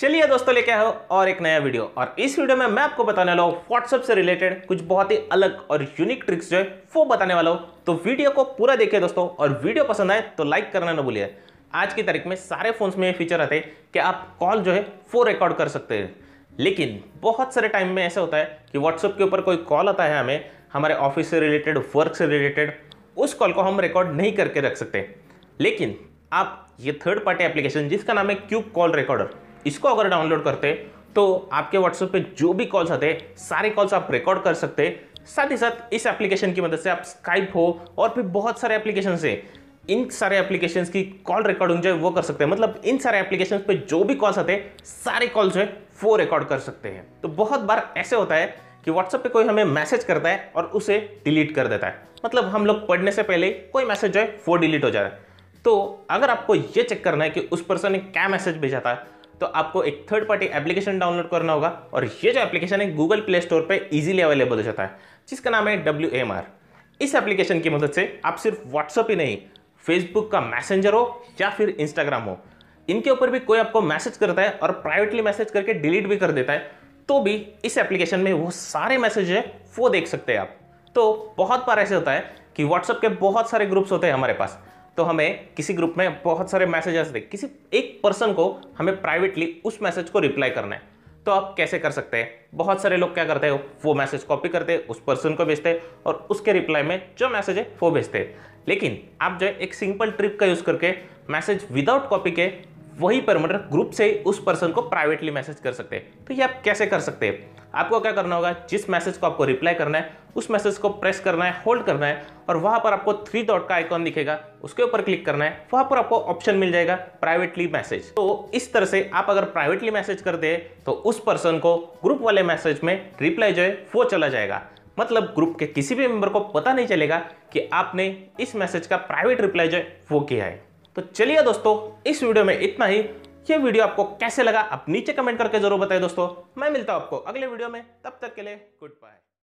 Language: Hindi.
चलिए दोस्तों लेके आए हो और एक नया वीडियो और इस वीडियो में मैं आपको बताने वाला हूँ व्हाट्सएप से रिलेटेड कुछ बहुत ही अलग और यूनिक ट्रिक्स जो है वो बताने वाला हूँ तो वीडियो को पूरा देखिए दोस्तों और वीडियो पसंद आए तो लाइक करना ना भूलिए आज की तारीख में सारे फोन्स में ये फीचर आते हैं कि आप कॉल जो है वो रिकॉर्ड कर सकते हैं लेकिन बहुत सारे टाइम में ऐसा होता है कि व्हाट्सएप के ऊपर कोई कॉल आता है हमें हमारे ऑफिस से रिलेटेड वर्क से रिलेटेड उस कॉल को हम रिकॉर्ड नहीं करके रख सकते लेकिन आप ये थर्ड पार्टी एप्लीकेशन जिसका नाम है क्यूब कॉल रिकॉर्डर इसको अगर डाउनलोड करते तो आपके व्हाट्सएप पे जो भी कॉल्स आते सारे कॉल्स आप रिकॉर्ड कर सकते साथ ही साथ इस एप्लीकेशन की मदद से आप स्काइप हो और फिर बहुत सारे एप्लीकेशन है इन सारे एप्लीकेशन की कॉल रिकॉर्डिंग जो है वो कर सकते हैं मतलब इन सारे एप्लीकेशन पे जो भी कॉल्स आते सारे कॉल जो है वो रिकॉर्ड कर सकते हैं तो बहुत बार ऐसे होता है कि व्हाट्सएप पे कोई हमें मैसेज करता है और उसे डिलीट कर देता है मतलब हम लोग पढ़ने से पहले कोई मैसेज जो है वो डिलीट हो जाता है तो अगर आपको ये चेक करना है कि उस पर्सन ने क्या मैसेज भेजा था तो आपको एक थर्ड पार्टी एप्लीकेशन डाउनलोड करना होगा और ये जो एप्लीकेशन है गूगल प्ले स्टोर पर ईजिली अवेलेबल हो जाता है जिसका नाम है डब्ल्यू इस एप्लीकेशन की मदद से आप सिर्फ व्हाट्सअप ही नहीं फेसबुक का मैसेंजर हो या फिर इंस्टाग्राम हो इनके ऊपर भी कोई आपको मैसेज करता है और प्राइवेटली मैसेज करके डिलीट भी कर देता है तो भी इस एप्लीकेशन में वो सारे मैसेज है वो देख सकते हैं आप तो बहुत बार ऐसे होता है कि व्हाट्सअप के बहुत सारे ग्रुप्स होते हैं हमारे पास तो हमें किसी ग्रुप में बहुत सारे मैसेज थे किसी एक पर्सन को हमें प्राइवेटली उस मैसेज को रिप्लाई करना है तो आप कैसे कर सकते हैं बहुत सारे लोग क्या करते हैं वो मैसेज कॉपी करते हैं उस पर्सन को भेजते हैं और उसके रिप्लाई में जो मैसेज है वो भेजते हैं लेकिन आप जो है एक सिंपल ट्रिक का यूज़ करके मैसेज विदाउट कॉपी के वही पर ग्रुप से उस पर्सन को प्राइवेटली मैसेज कर सकते हैं तो ये आप कैसे कर सकते हैं आपको क्या करना होगा जिस मैसेज को आपको रिप्लाई करना है उस मैसेज को प्रेस करना है होल्ड करना है और वहाँ पर आपको थ्री डॉट का आइकॉन दिखेगा उसके ऊपर क्लिक करना है वहाँ पर आपको ऑप्शन मिल जाएगा प्राइवेटली मैसेज तो इस तरह से आप अगर प्राइवेटली मैसेज कर दे तो उस पर्सन को ग्रुप वाले मैसेज में रिप्लाई जो है वो चला जाएगा मतलब ग्रुप के किसी भी मेंबर को पता नहीं चलेगा कि आपने इस मैसेज का प्राइवेट रिप्लाई जो है वो किया है तो चलिए दोस्तों इस वीडियो में इतना ही ये वीडियो आपको कैसे लगा आप नीचे कमेंट करके जरूर बताएं दोस्तों मैं मिलता हूं आपको अगले वीडियो में तब तक के लिए गुड बाय